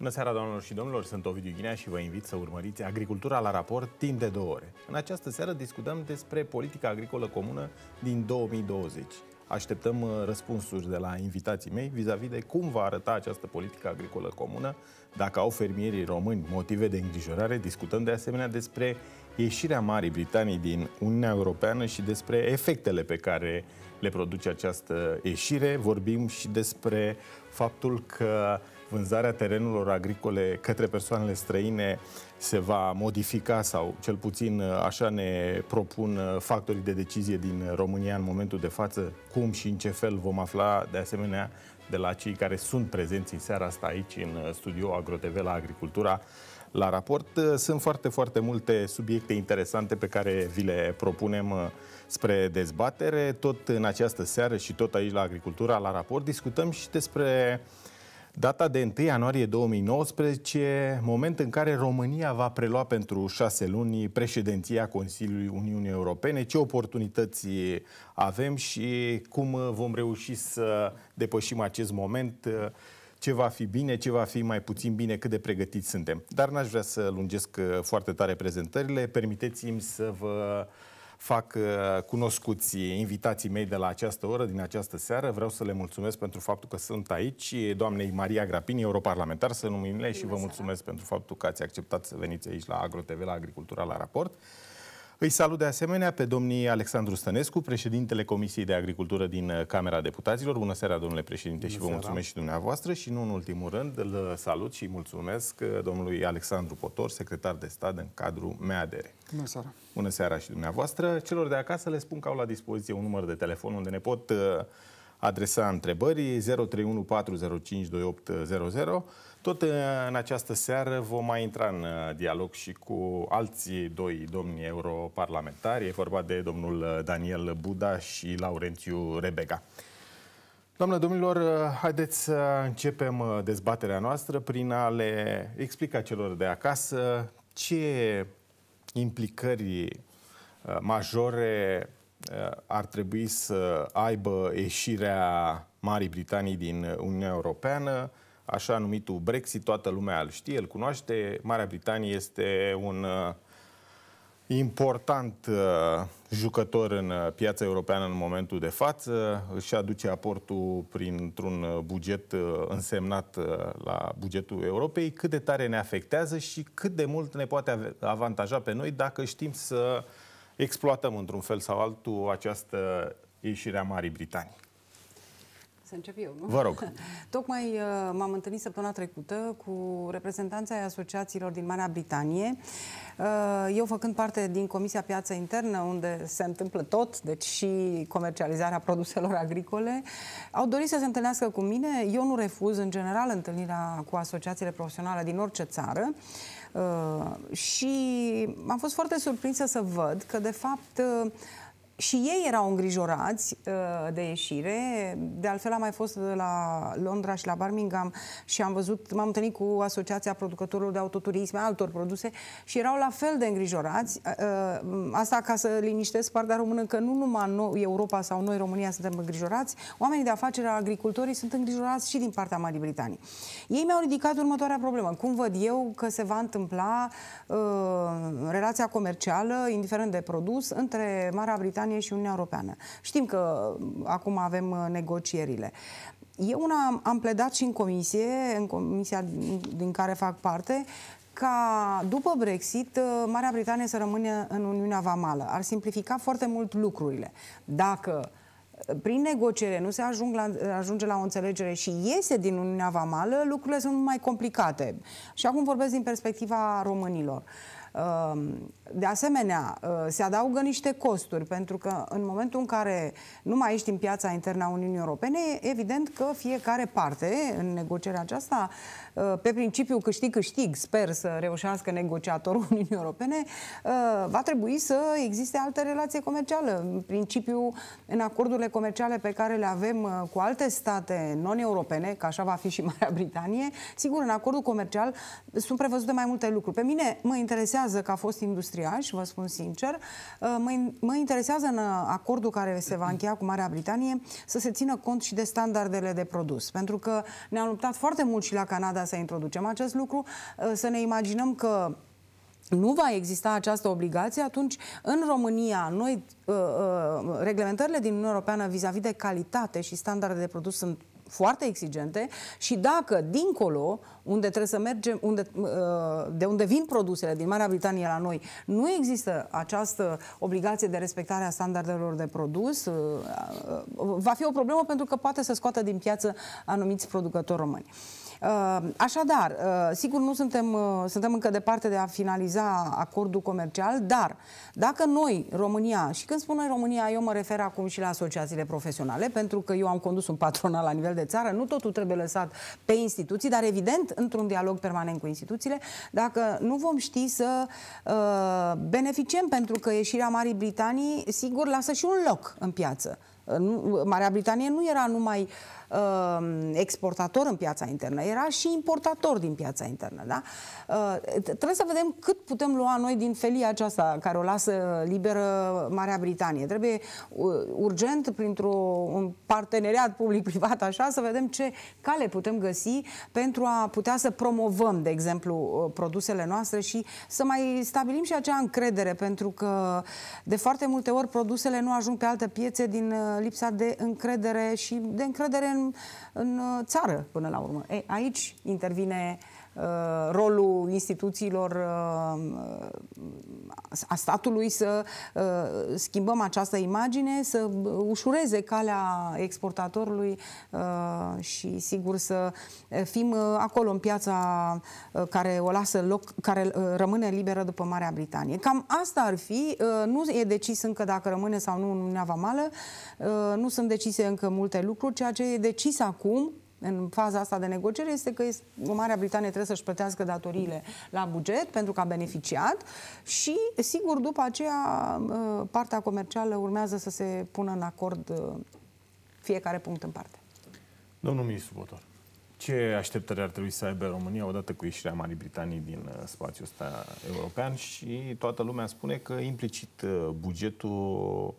Bună seara, doamnelor și domnilor! Sunt Ovidiu Ghinea și vă invit să urmăriți Agricultura la raport timp de două ore. În această seară discutăm despre politica agricolă comună din 2020. Așteptăm uh, răspunsuri de la invitații mei vis-a-vis -vis de cum va arăta această politică agricolă comună, dacă au fermierii români motive de îngrijorare. Discutăm de asemenea despre ieșirea Marii Britanii din Uniunea Europeană și despre efectele pe care le produce această ieșire. Vorbim și despre faptul că uh, vânzarea terenurilor agricole către persoanele străine se va modifica sau cel puțin așa ne propun uh, factorii de decizie din România în momentul de față, cum și în ce fel vom afla de asemenea de la cei care sunt prezenți în seara asta aici în uh, studio AgroTV la Agricultura la raport. Uh, sunt foarte, foarte multe subiecte interesante pe care vi le propunem spre dezbatere. Tot în această seară și tot aici la Agricultura la raport discutăm și despre uh, Data de 1 ianuarie 2019, moment în care România va prelua pentru șase luni președinția Consiliului Uniunii Europene. Ce oportunități avem și cum vom reuși să depășim acest moment? Ce va fi bine, ce va fi mai puțin bine, cât de pregătiți suntem. Dar n-aș vrea să lungesc foarte tare prezentările. Permiteți-mi să vă fac uh, cunoscuți invitații mei de la această oră, din această seară. Vreau să le mulțumesc pentru faptul că sunt aici, doamnei Maria Grapini, europarlamentar, să numim și vă mulțumesc pentru faptul că ați acceptat să veniți aici la AgroTV, la Agricultura, la raport. Îi salut de asemenea pe domnii Alexandru Stănescu, președintele Comisiei de Agricultură din uh, Camera Deputaților. Bună seara, domnule președinte, Bună și vă seara. mulțumesc și dumneavoastră. Și nu în ultimul rând, îl uh, salut și mulțumesc uh, domnului Alexandru Potor, secretar de stat în cadrul MEADR. Bună seara. Bună seara și dumneavoastră. Celor de acasă le spun că au la dispoziție un număr de telefon unde ne pot adresa întrebări 031 405 2800 tot în această seară vom mai intra în uh, dialog și cu alții doi domni europarlamentari. E vorba de domnul uh, Daniel Buda și Laurențiu Rebega. Doamne, domnilor, uh, haideți să începem dezbaterea noastră prin a le explica celor de acasă ce implicări majore ar trebui să aibă ieșirea Marii Britanii din Uniunea Europeană, așa numitul Brexit, toată lumea îl știe, îl cunoaște. Marea Britanie este un uh, important uh, jucător în uh, piața europeană în momentul de față, își aduce aportul printr-un buget însemnat la bugetul Europei, cât de tare ne afectează și cât de mult ne poate avantaja pe noi dacă știm să exploatăm într-un fel sau altul această ieșire a Marii Britanii. Să încep eu, nu? Vă rog. Tocmai uh, m-am întâlnit săptămâna trecută cu reprezentanța ai asociațiilor din Marea Britanie. Uh, eu făcând parte din Comisia Piață Internă, unde se întâmplă tot, deci și comercializarea produselor agricole, au dorit să se întâlnească cu mine. Eu nu refuz, în general, întâlnirea cu asociațiile profesionale din orice țară. Uh, și am fost foarte surprinsă să văd că, de fapt, uh, și ei erau îngrijorați uh, de ieșire. De altfel, am mai fost la Londra și la Birmingham și am văzut, m-am întâlnit cu Asociația Producătorilor de Autoturism, altor produse, și erau la fel de îngrijorați. Uh, uh, asta ca să liniștesc partea română, că nu numai noi, Europa sau noi, România, suntem îngrijorați. Oamenii de afaceri, agricultorii, sunt îngrijorați și din partea Marii Britanii. Ei mi-au ridicat următoarea problemă. Cum văd eu că se va întâmpla uh, relația comercială, indiferent de produs, între Marea Britanie Britanie și Uniunea Europeană. Știm că uh, acum avem uh, negocierile. Eu una am pledat și în comisie, în comisia din care fac parte, ca după Brexit uh, Marea Britanie să rămână în Uniunea Vamală. Ar simplifica foarte mult lucrurile. Dacă prin negociere nu se ajung la, ajunge la o înțelegere și iese din Uniunea Vamală, lucrurile sunt mai complicate. Și acum vorbesc din perspectiva românilor. Uh, de asemenea, uh, se adaugă niște costuri, pentru că în momentul în care nu mai ești în piața internă a Uniunii Europene, evident că fiecare parte în negocierea aceasta, uh, pe principiu câștig-câștig, sper să reușească negociatorul Uniunii Europene, uh, va trebui să existe altă relație comercială. În principiu, în acordurile comerciale pe care le avem cu alte state non-europene, că așa va fi și Marea Britanie, sigur, în acordul comercial sunt prevăzute mai multe lucruri. Pe mine mă interesează interesează că a fost și vă spun sincer, uh, mă, mă interesează în uh, acordul care se va încheia cu Marea Britanie să se țină cont și de standardele de produs. Pentru că ne-am luptat foarte mult și la Canada să introducem acest lucru, uh, să ne imaginăm că nu va exista această obligație, atunci în România, noi, uh, uh, reglementările din Uniunea Europeană vis-a-vis -vis de calitate și standarde de produs sunt foarte exigente și dacă dincolo, unde trebuie să mergem, unde, uh, de unde vin produsele din Marea Britanie la noi, nu există această obligație de respectare a standardelor de produs, uh, uh, va fi o problemă pentru că poate să scoată din piață anumiți producători români. Uh, așadar, uh, sigur nu suntem, uh, suntem încă departe de a finaliza acordul comercial, dar dacă noi, România, și când spun noi România, eu mă refer acum și la asociațiile profesionale, pentru că eu am condus un patronal la nivel de țară, nu totul trebuie lăsat pe instituții, dar evident într-un dialog permanent cu instituțiile, dacă nu vom ști să uh, beneficiem, pentru că ieșirea Marii Britanii, sigur, lasă și un loc în piață. Marea Britanie nu era numai uh, Um, exportator în piața internă, era și importator din piața internă. Da? Uh, trebuie să vedem cât putem lua noi din felia aceasta care o lasă liberă Marea Britanie. Trebuie uh, urgent, printr-un parteneriat public-privat, așa, să vedem ce cale putem găsi pentru a putea să promovăm, de exemplu, uh, produsele noastre și să mai stabilim și acea încredere, pentru că de foarte multe ori produsele nu ajung pe alte piețe din lipsa de încredere și de încredere în în, în țară până la urmă. E, aici intervine Uh, rolul instituțiilor uh, a statului să uh, schimbăm această imagine, să ușureze calea exportatorului și sigur să fim acolo în piața care o lasă loc, care rămâne liberă după Marea Britanie. Cam asta ar fi, nu e decis încă dacă rămâne sau nu în Uniunea Vamală, nu sunt decise încă multe lucruri, ceea ce e decis acum în faza asta de negociere este că Marea Britanie trebuie să-și plătească datoriile la buget pentru că a beneficiat și, sigur, după aceea uh, partea comercială urmează să se pună în acord uh, fiecare punct în parte. Domnul ministru Botor, ce așteptări ar trebui să aibă România odată cu ieșirea Marii Britanii din uh, spațiul ăsta european și toată lumea spune că implicit bugetul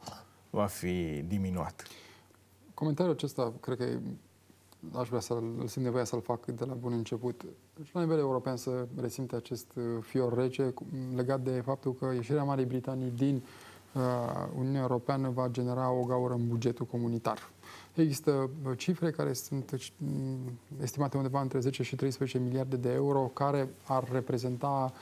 va fi diminuat? Comentariul acesta cred că e aș vrea să simt nevoia să-l fac de la bun început. Și la nivel european să resimte acest uh, fior rece legat de faptul că ieșirea Marii Britanii din uh, Uniunea Europeană va genera o gaură în bugetul comunitar. Există uh, cifre care sunt uh, estimate undeva între 10 și 13 miliarde de euro, care ar reprezenta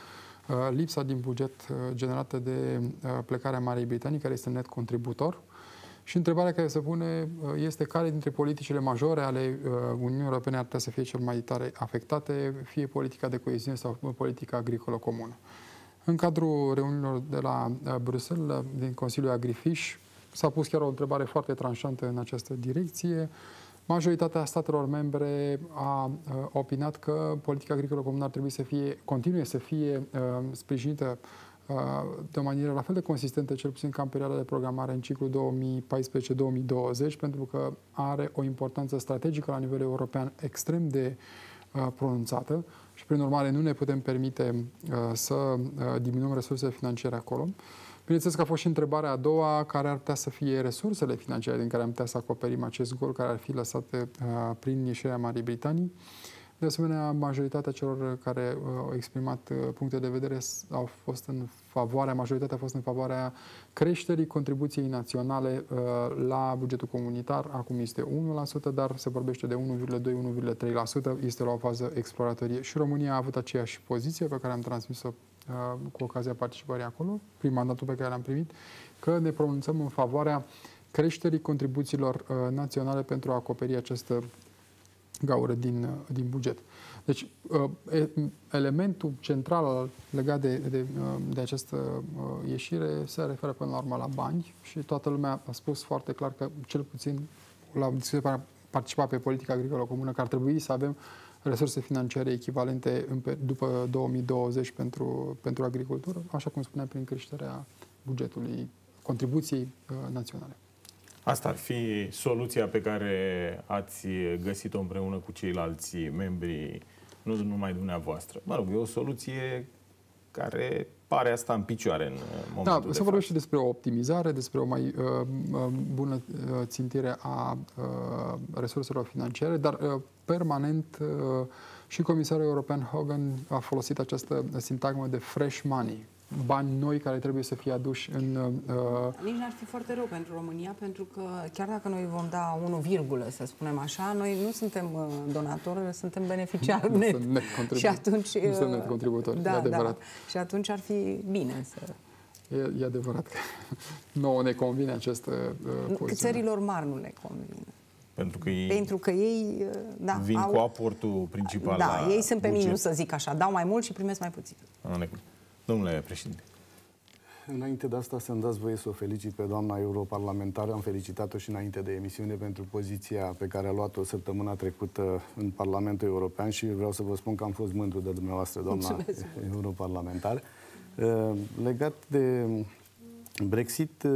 lipsa din buget generată de plecarea Marii Britanii, care este net contributor. Uh, și întrebarea care se pune uh, este care dintre politicile majore ale uh, Uniunii Europene ar trebui să fie cel mai tare afectate, fie politica de coeziune sau uh, politica agricolă comună. În cadrul reuniunilor de la Bruxelles, din Consiliul Agrifish, s-a pus chiar o întrebare foarte tranșantă în această direcție. Majoritatea statelor membre a opinat că politica agricolă comună ar trebui să fie, continue să fie sprijinită Uh, de o manieră la fel de consistentă, cel puțin ca în perioada de programare în ciclu 2014-2020, pentru că are o importanță strategică la nivel european extrem de uh, pronunțată și, prin urmare, nu ne putem permite uh, să diminuăm resursele financiare acolo. Bineînțeles că a fost și întrebarea a doua, care ar putea să fie resursele financiare din care am putea să acoperim acest gol care ar fi lăsat prin ieșirea Marii Britanii. De asemenea, majoritatea celor care uh, au exprimat uh, puncte de vedere au fost în favoarea, majoritatea a fost în favoarea creșterii contribuției naționale uh, la bugetul comunitar. Acum este 1%, dar se vorbește de 1,2-1,3%. Este la o fază exploratorie. Și România a avut aceeași poziție pe care am transmis-o cu ocazia participării acolo, prin mandatul pe care l-am primit, că ne pronunțăm în favoarea creșterii contribuțiilor naționale pentru a acoperi această gaură din, uh, din buget. Deci, uh, elementul central legat de, de, uh, de această ieșire se referă până la urmă la bani și toată lumea a spus foarte clar că, cel puțin, la discuția participat pe politica agricolă comună, că ar trebui să avem resurse financiare echivalente în, după 2020 pentru, pentru agricultură, așa cum spuneam, prin creșterea bugetului, contribuției naționale. Asta ar fi soluția pe care ați găsit-o împreună cu ceilalți membri, nu numai dumneavoastră. Mă rog, e o soluție care pare asta în picioare în momentul Da, să vorbim și despre o optimizare, despre o mai uh, uh bună țintire a uh, resurselor financiare, dar uh, permanent uh, și comisarul european Hogan a folosit această sintagmă de fresh money, bani noi care trebuie să fie aduși în... Uh, uh... Nici n-ar fi foarte rău pentru România, pentru că chiar dacă noi vom da 1, virgulă, să spunem așa, noi nu suntem uh, donatori, suntem beneficiari nu, net. net și atunci... Nu suntem uh, net contributori, da, e da. adevărat. Da. Și atunci ar fi bine să... E, e adevărat că nouă ne convine acest uh, Țărilor mari nu ne convine. Pentru că ei, Pentru că ei da, vin au, cu aportul principal. Da, la ei sunt pe buget. minus, să zic așa. Dau mai mult și primesc mai puțin. În Domnule președinte. Înainte de asta, să-mi dați voie să o felicit pe doamna europarlamentară. Am felicitat-o și înainte de emisiune pentru poziția pe care a luat-o săptămâna trecută în Parlamentul European și vreau să vă spun că am fost mândru de dumneavoastră, doamna Mulțumesc. europarlamentar. Legat de Brexit,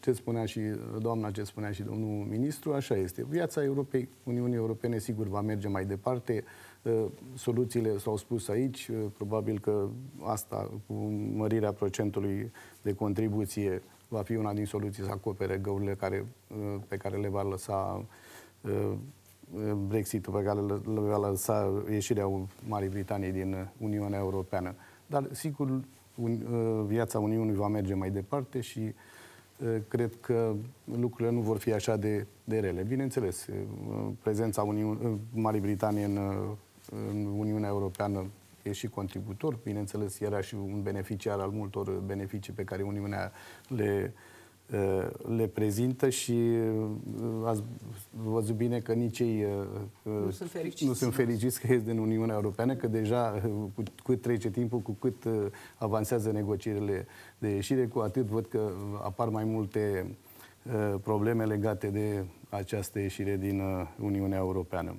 ce spunea și doamna, ce spunea și domnul ministru, așa este. Viața Europei, Uniunii Europene, sigur, va merge mai departe. Uh, soluțiile s-au spus aici, uh, probabil că asta cu mărirea procentului de contribuție va fi una din soluții să acopere găurile care, uh, pe care le va lăsa brexit pe care le va lăsa ieșirea Marii Britanii din Uniunea Europeană. Dar, sigur, viața Uniunii va merge mai departe și uh, Eh, cred că lucrurile nu vor fi așa de, de rele. Bineînțeles, eh, prezența Uniunii eh, Marii Britanie în, în Uniunea Europeană e și contributor, bineînțeles, era și un beneficiar al multor beneficii pe care Uniunea le uh, Uh, le prezintă și uh, ați văzut bine că nici ei uh, nu sunt fericiți, că ies din Uniunea Europeană, că deja cu cât trece timpul, cu cât avansează negocierile de ieșire, cu atât văd că apar mai multe probleme legate de această ieșire din Uniunea Europeană.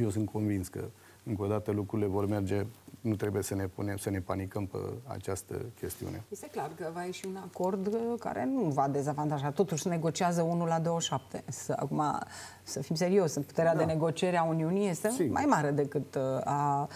Eu sunt convins că, încă o dată, lucrurile vor merge nu trebuie să ne punem, să ne panicăm pe această chestiune. Este clar că va ieși un acord uh, care nu va dezavantaja. Totuși negociază unul la 27. Să, acum, să fim serios, puterea da. de negociere a Uniunii este Sigur. mai mare decât uh, a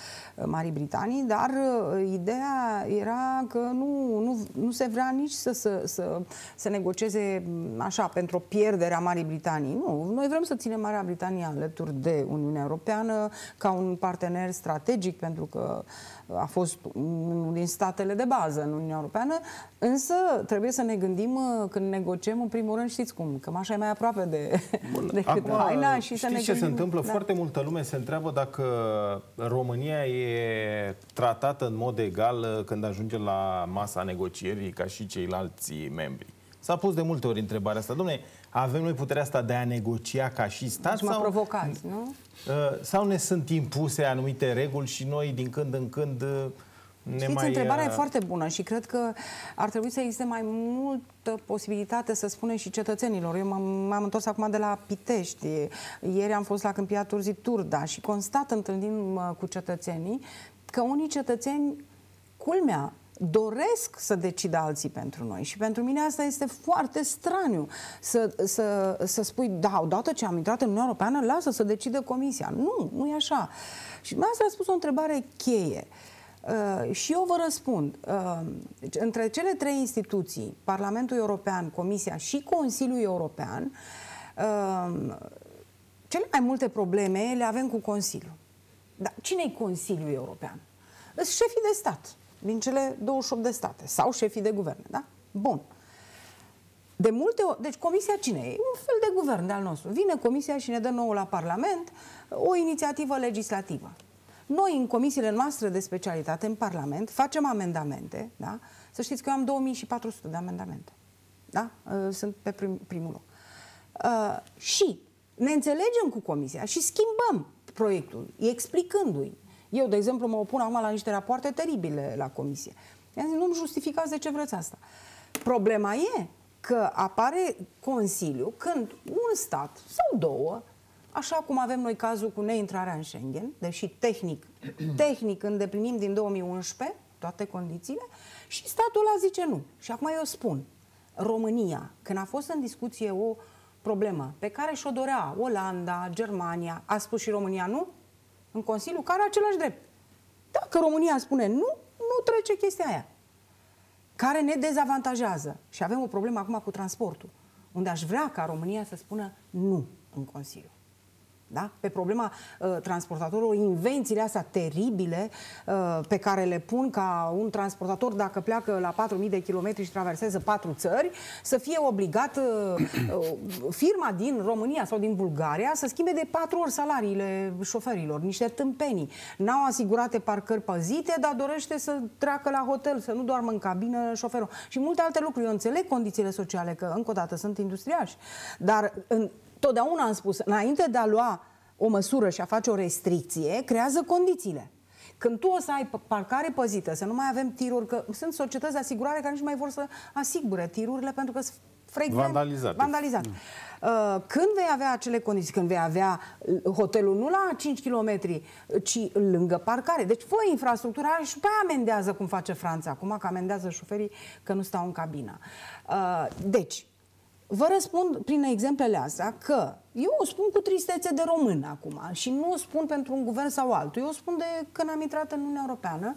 Marii Britanii, dar uh, ideea era că nu, nu, nu se vrea nici să, să, să, să negocieze mm, așa pentru o pierdere a Marii Britanii. Nu, noi vrem să ținem Marea Britanie alături de Uniunea Europeană ca un partener strategic pentru că uh, a fost unul din statele de bază în Uniunea Europeană, însă trebuie să ne gândim uh, când negociem, în primul rând, știți cum, că așa e mai aproape de, Acum, Ucraina și să ne gândim... ce se întâmplă? Da. Foarte multă lume se întreabă dacă România e tratată în mod egal uh, când ajunge la masa negocierii ca și ceilalți membri. S-a pus de multe ori întrebarea asta. Domne, avem noi puterea asta de a negocia ca și deci stat? M-a sau, provocat, nu? Uh, sau ne sunt impuse anumite reguli și noi din când în când uh, ne Știți, mai... întrebarea e uh, foarte bună și cred că ar trebui să existe mai multă posibilitate să spunem și cetățenilor. Eu m-am întors acum de la Pitești. Ieri am fost la Câmpia Turzii Turda și constat, întâlnim cu cetățenii, că unii cetățeni, culmea, doresc să decidă alții pentru noi. Și pentru mine asta este foarte straniu. Să, să, să spui, da, odată ce am intrat în Uniunea Europeană, lasă să decidă Comisia. Nu, nu e așa. Și dumneavoastră a spus o întrebare cheie. Uh, și eu vă răspund. Uh, deci, între cele trei instituții, Parlamentul European, Comisia și Consiliul European, uh, cele mai multe probleme le avem cu Consiliul. Dar cine e Consiliul European? Sunt șefii de stat din cele 28 de state sau șefii de guverne, da? Bun. De multe ori, deci comisia cine e? Un fel de guvern de al nostru. Vine comisia și ne dă nouă la Parlament o inițiativă legislativă. Noi, în comisiile noastre de specialitate, în Parlament, facem amendamente, da? Să știți că eu am 2400 de amendamente, da? Uh, sunt pe prim, primul loc. Uh, și ne înțelegem cu comisia și schimbăm proiectul, explicându-i, eu, de exemplu, mă opun acum la niște rapoarte teribile la comisie. Nu-mi justificați de ce vreți asta. Problema e că apare Consiliu când un stat sau două, așa cum avem noi cazul cu neintrarea în Schengen, deși tehnic, tehnic îndeplinim din 2011 toate condițiile, și statul a zice nu. Și acum eu spun, România, când a fost în discuție o problemă pe care și-o dorea Olanda, Germania, a spus și România nu? în Consiliu care are același drept. Dacă România spune nu, nu trece chestia aia. Care ne dezavantajează. Și avem o problemă acum cu transportul, unde aș vrea ca România să spună nu în Consiliu. Da? Pe problema uh, transportatorilor, invențiile astea teribile uh, pe care le pun ca un transportator, dacă pleacă la 4.000 de kilometri și traversează patru țări, să fie obligat uh, uh, firma din România sau din Bulgaria să schimbe de patru ori salariile șoferilor, niște tâmpenii. N-au asigurate parcări păzite, dar dorește să treacă la hotel, să nu doarmă în cabină șoferul. Și multe alte lucruri. Eu înțeleg condițiile sociale, că încă o dată sunt industriași, dar în Totdeauna am spus, înainte de a lua o măsură și a face o restricție, creează condițiile. Când tu o să ai parcare păzită, să nu mai avem tiruri, că sunt societăți de asigurare care nici mai vor să asigure tirurile pentru că frecvent vandalizate. vandalizate. Mm. Uh, când vei avea acele condiții, când vei avea uh, hotelul nu la 5 km, uh, ci lângă parcare. Deci fă infrastructura și pe amendează cum face Franța acum, că amendează șoferii că nu stau în cabină. Deci, Vă răspund prin exemplele astea că eu o spun cu tristețe de român acum și nu o spun pentru un guvern sau altul. Eu o spun de când am intrat în Uniunea Europeană,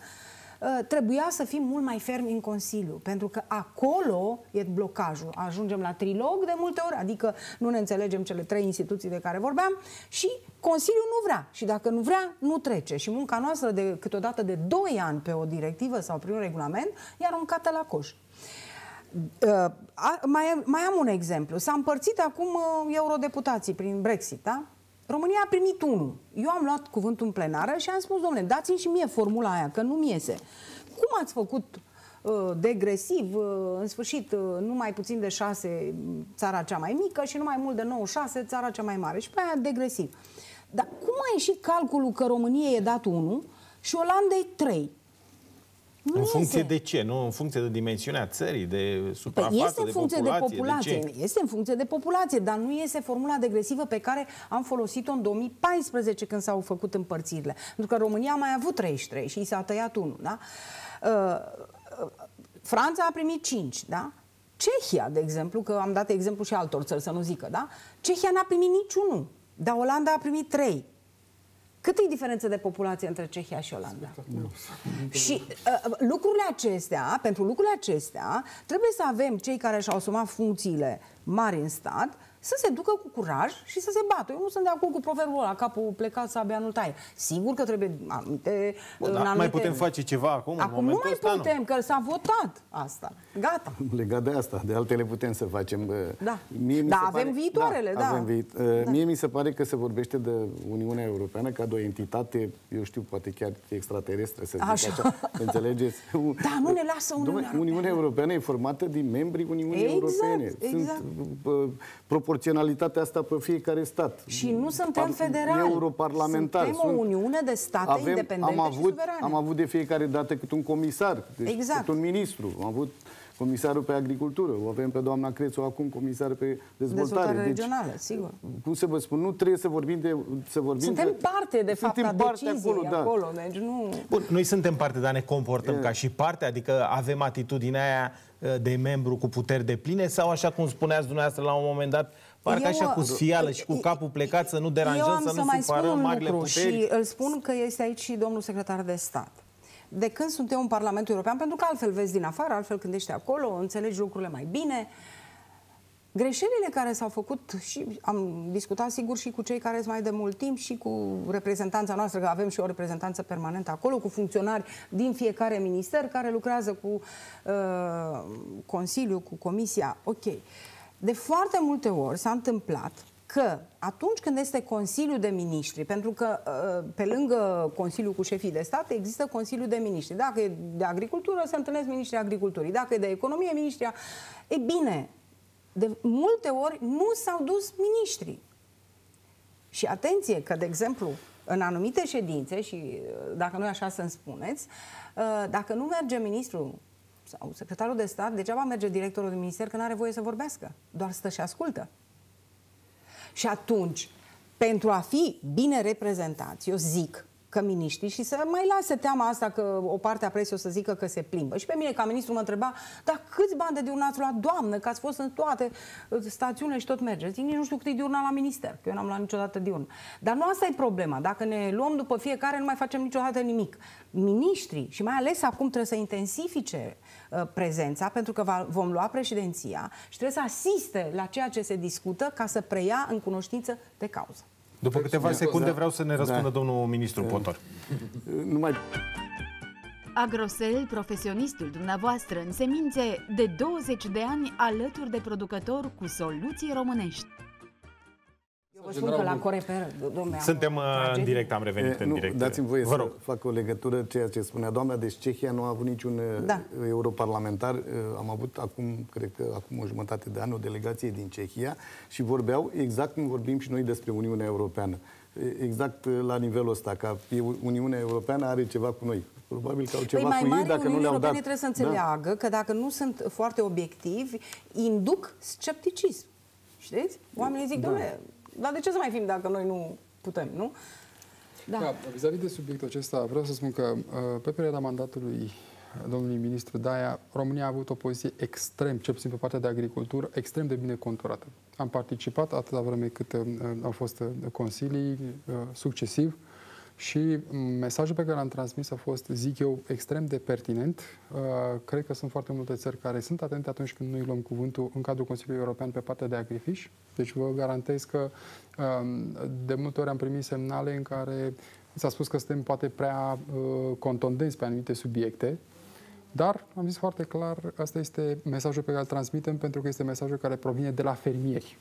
uh, trebuia să fim mult mai fermi în Consiliu, pentru că acolo e blocajul. Ajungem la trilog de multe ori, adică nu ne înțelegem cele trei instituții de care vorbeam și Consiliul nu vrea. Și dacă nu vrea, nu trece. Și munca noastră de câteodată de 2 ani pe o directivă sau prin un regulament e aruncată la coș. Uh, mai, mai am un exemplu. S-a împărțit acum uh, eurodeputații prin Brexit, da? România a primit unul. Eu am luat cuvântul în plenară și am spus, domnule, dați-mi și mie formula aia, că nu-mi iese. Cum ați făcut uh, degresiv, uh, în sfârșit, uh, nu mai puțin de șase țara cea mai mică și nu mai mult de nouă, șase țara cea mai mare? Și pe aia degresiv. Dar cum a ieșit calculul că România e dat unul și Olandei trei? Nu în funcție este. de ce? Nu în funcție de dimensiunea țării, de suprafață, păi este în funcție de populație. De populație. De ce? Este în funcție de populație, dar nu este formula degresivă pe care am folosit-o în 2014 când s-au făcut împărțirile. Pentru că România a mai avut 33 și i s-a tăiat unul, da? Uh, uh, Franța a primit 5, da? Cehia, de exemplu, că am dat exemplu și altor țări, să nu zică, da? Cehia n-a primit niciunul, dar Olanda a primit 3. Cât e diferență de populație între Cehia și Olanda? Și uh, lucrurile acestea, pentru lucrurile acestea, trebuie să avem cei care și-au asumat funcțiile mari în stat, să se ducă cu curaj și să se bată. Eu nu sunt de acord cu proverbul ăla, capul plecat să abia nu taie. Sigur că trebuie anumite... Bă, anumite... mai putem face ceva acum? Acum nu mai putem, nu. că s-a votat asta. Gata. Legat de asta, de altele putem să facem. Da, mie mi da se avem pare... viitoarele, da. da. Avem viit... da. Ă, mie mi se pare că se vorbește de Uniunea Europeană ca de o entitate, eu știu, poate chiar extraterestră, să zic așa. așa. Înțelegeți? Da, nu ne lasă Uniunea Europeană. Uniunea Europeană e formată din membrii Uniunii exact, Europene. Exact. Sunt uh, proporționalitatea asta pe fiecare stat. Și nu suntem Par federali. Europarlamentar. Suntem Sunt... o uniune de state avem, independente am avut, și suverane. Am avut de fiecare dată cât un comisar, deci exact. cât un ministru. Am avut comisarul pe agricultură, o avem pe doamna Crețu acum comisar pe dezvoltare. Dezvoltare deci, regională, sigur. Cum să vă spun, nu trebuie să vorbim de... Să vorbim suntem de, parte, de fapt, suntem a parte acolo, da. acolo deci nu... Bun, noi suntem parte, dar ne comportăm e... ca și parte, adică avem atitudinea aia Eh, de membru cu puteri de pline sau, așa cum spuneați dumneavoastră la un moment dat, Parcă eu, așa cu sfială și cu capul plecat să nu deranjăm, să nu mai supărăm marile lucru puteri. Și îl spun că este aici și domnul secretar de stat. De când sunt eu în Parlamentul European, pentru că altfel vezi din afară, altfel când ești acolo, înțelegi lucrurile mai bine, uh, Greșelile care s-au făcut și am discutat sigur și cu cei care sunt mai de mult timp și cu reprezentanța noastră, că avem și o reprezentanță permanentă acolo, cu funcționari din fiecare minister care lucrează cu uh, Consiliu, cu Comisia. Ok. De foarte multe ori s-a întâmplat că atunci când este Consiliul de Ministri, pentru că uh, pe lângă Consiliul cu șefii de stat există Consiliul de Ministri. Dacă e de agricultură, se întâlnesc ministrii agriculturii. Dacă e de economie, ministria... E bine, de multe ori nu s-au dus miniștrii. Și atenție că, de exemplu, în anumite ședințe, și uh, dacă nu e așa să-mi spuneți, uh, dacă nu merge ministrul sau secretarul de stat, degeaba merge directorul de minister că nu are voie să vorbească, doar stă și ascultă. Și atunci, pentru a fi bine reprezentați, eu zic căminiștii și să mai lasă teama asta că o parte a presiei o să zică că se plimbă. Și pe mine, ca ministru, mă întreba, dar câți bani de diurnal ați luat, doamnă, că ați fost în toate uh, stațiunile și tot mergeți? Nici nu știu cât e diurna la minister, că eu n-am luat niciodată diurn. Dar nu asta e problema. Dacă ne luăm după fiecare, nu mai facem niciodată nimic. Ministrii, și mai ales acum trebuie să intensifice uh, prezența, pentru că va, vom lua președinția și trebuie să asiste la ceea ce se discută ca să preia în cunoștință de cauză. După deci, câteva secunde da. vreau să ne da. răspundă da. domnul ministru da. Potor. Numai... Agrosel, profesionistul dumneavoastră în semințe, de 20 de ani alături de producător cu soluții românești vă spun că la Coreper, domnule... Suntem tragedii. Uh, în direct, am revenit e, eh, în direct. Dați-mi voie vă rog. să fac o legătură ceea ce spunea doamna. Deci Cehia nu a avut niciun eh, da. europarlamentar. Eh, am avut acum, cred că acum o jumătate de an, o delegație din Cehia și vorbeau exact cum vorbim și noi despre Uniunea Europeană exact la nivelul ăsta, că Uniunea Europeană are ceva cu noi. Probabil că au păi ceva păi mai cu ei dacă Uniunii nu le-au dat. trebuie să înțeleagă da. că dacă nu sunt foarte obiectivi, induc scepticism. Știți? Oamenii zic, da. domnule, dar de ce să mai fim dacă noi nu putem, nu? Da. da Vis-a-vis de subiectul acesta, vreau să spun că uh, pe perioada mandatului domnului ministru Daia, România a avut o poziție extrem, cel puțin pe partea de agricultură, extrem de bine conturată. Am participat atâta vreme cât uh, au fost uh, consilii succesiv uh, și mesajul pe care l-am transmis a fost, zic eu, extrem de pertinent. Uh, cred că sunt foarte multe țări care sunt atente atunci când noi luăm cuvântul în cadrul Consiliului European pe partea de agrifiș. Deci vă garantez că um, de multe ori am primit semnale în care s-a spus că suntem poate prea uh, contondenți pe anumite subiecte dar am zis foarte clar, asta este mesajul pe care îl transmitem pentru că este mesajul care provine de la fermieri.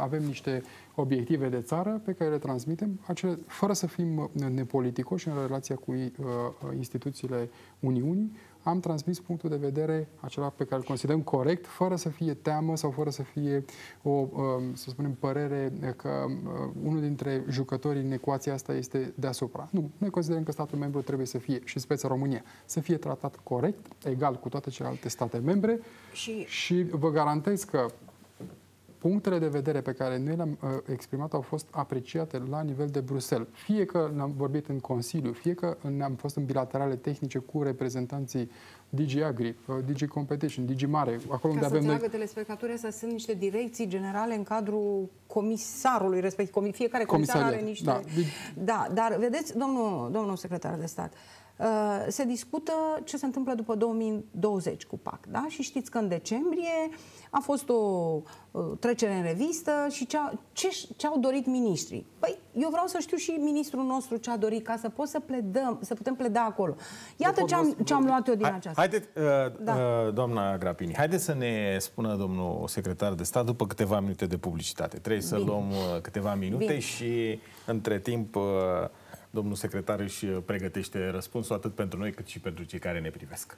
Avem niște obiective de țară pe care le transmitem, acele, fără să fim nepoliticoși în relația cu uh, uh, instituțiile Uniunii, am transmis punctul de vedere acela pe care îl considerăm corect, fără să fie teamă sau fără să fie o, um, să spunem, părere că uh, unul dintre jucătorii în ecuația asta este deasupra. Nu, noi considerăm că statul membru trebuie să fie, și speța România, să fie tratat corect, egal cu toate celelalte state membre și, și vă garantez că punctele de vedere pe care noi le-am uh, exprimat au fost apreciate la nivel de Bruxelles. Fie că ne-am vorbit în Consiliu, fie că ne-am fost în bilaterale tehnice cu reprezentanții Digi Agri, uh, DG Digi Competition, Digi Mare, acolo Ca unde avem noi... telespectatorii să sunt niște direcții generale în cadrul comisarului, respectiv fiecare comisar are niște... Da, da dar vedeți, domnul, domnul secretar de stat, uh, Uh, se discută ce se întâmplă după 2020 cu PAC. Da? Și știți că în decembrie a fost o uh, trecere în revistă și ce, ce, ce au dorit ministrii. Păi, eu vreau să știu și ministrul nostru ce a dorit ca să pot să pledăm, să putem pleda acolo. Iată ce am, ce am luat eu din Hai, aceasta. Haideți, uh, da. Uh, doamna Grapini, haideți să ne spună domnul secretar de stat după câteva minute de publicitate. Trebuie să Bine. luăm câteva minute Bine. și între timp... Uh, Domnul secretar își uh, pregătește răspunsul atât pentru noi cât și pentru cei care ne privesc.